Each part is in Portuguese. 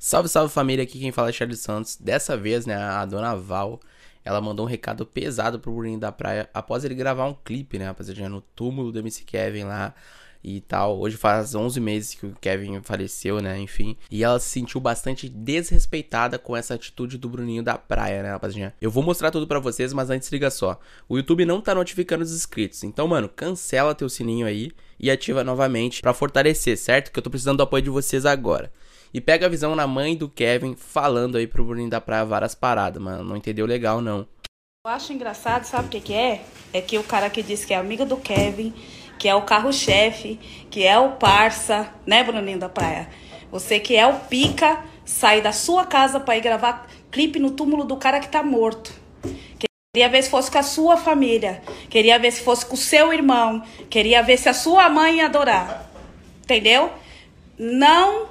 Salve, salve família, aqui quem fala é Charles Santos. Dessa vez, né, a dona Val, ela mandou um recado pesado pro Bruninho da Praia após ele gravar um clipe, né, rapaziada, no túmulo do MC Kevin lá e tal. Hoje faz 11 meses que o Kevin faleceu, né? Enfim. E ela se sentiu bastante desrespeitada com essa atitude do Bruninho da praia, né, rapaziada? Eu vou mostrar tudo para vocês, mas antes liga só. O YouTube não tá notificando os inscritos. Então, mano, cancela teu sininho aí e ativa novamente para fortalecer, certo? Que eu tô precisando do apoio de vocês agora e pega a visão na mãe do Kevin falando aí pro Bruninho da Praia várias paradas, mano. Não entendeu legal, não. Eu acho engraçado, sabe o que, que é? É que o cara que diz que é amiga do Kevin, que é o carro-chefe, que é o parça, né, Bruninho da Praia? Você que é o pica, sai da sua casa para ir gravar clipe no túmulo do cara que tá morto. Queria ver se fosse com a sua família. Queria ver se fosse com o seu irmão. Queria ver se a sua mãe ia adorar. Entendeu? Não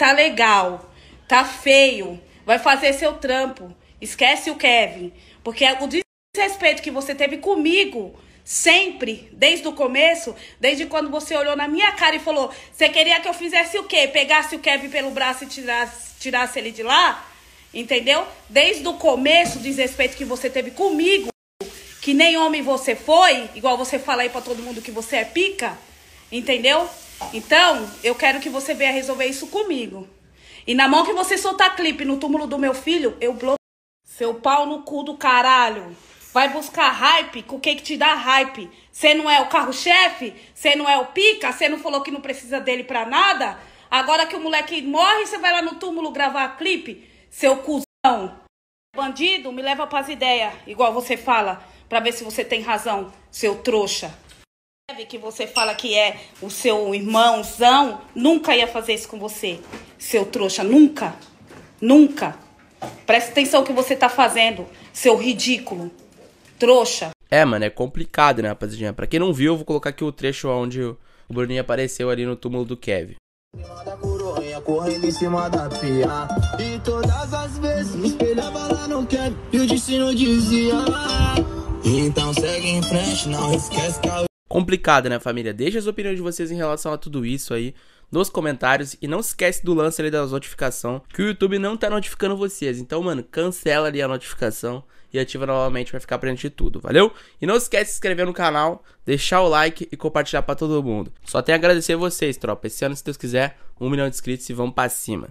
tá legal, tá feio, vai fazer seu trampo. Esquece o Kevin. Porque o desrespeito que você teve comigo sempre, desde o começo, desde quando você olhou na minha cara e falou: Você queria que eu fizesse o quê? Pegasse o Kevin pelo braço e tirasse, tirasse ele de lá? Entendeu? Desde o começo, o desrespeito que você teve comigo, que nem homem você foi, igual você fala aí pra todo mundo que você é pica, entendeu? Então, eu quero que você venha resolver isso comigo. E na mão que você soltar clipe no túmulo do meu filho, eu bloqueio. Seu pau no cu do caralho. Vai buscar hype com o que, que te dá hype. Você não é o carro-chefe? Você não é o pica? Você não falou que não precisa dele pra nada? Agora que o moleque morre, você vai lá no túmulo gravar clipe? Seu cuzão. Bandido, me leva pras ideias, igual você fala, pra ver se você tem razão, seu trouxa que você fala que é o seu irmãozão, nunca ia fazer isso com você, seu trouxa. Nunca. Nunca. Presta atenção no que você tá fazendo, seu ridículo. Trouxa. É, mano, é complicado, né, rapaziada? Pra quem não viu, eu vou colocar aqui o trecho onde o Bruninho apareceu ali no túmulo do Kevin. Correndo em cima da pia E todas as vezes me espelhava lá no Kevin E o destino dizia ah, ah, ah. Então segue em frente, não esquece que a complicada, né, família? Deixe as opiniões de vocês em relação a tudo isso aí nos comentários e não esquece do lance ali da notificação que o YouTube não tá notificando vocês. Então, mano, cancela ali a notificação e ativa novamente para ficar presente de tudo, valeu? E não esquece de se inscrever no canal, deixar o like e compartilhar para todo mundo. Só tenho a agradecer a vocês, tropa. Esse ano, se Deus quiser, um milhão de inscritos e vamos para cima.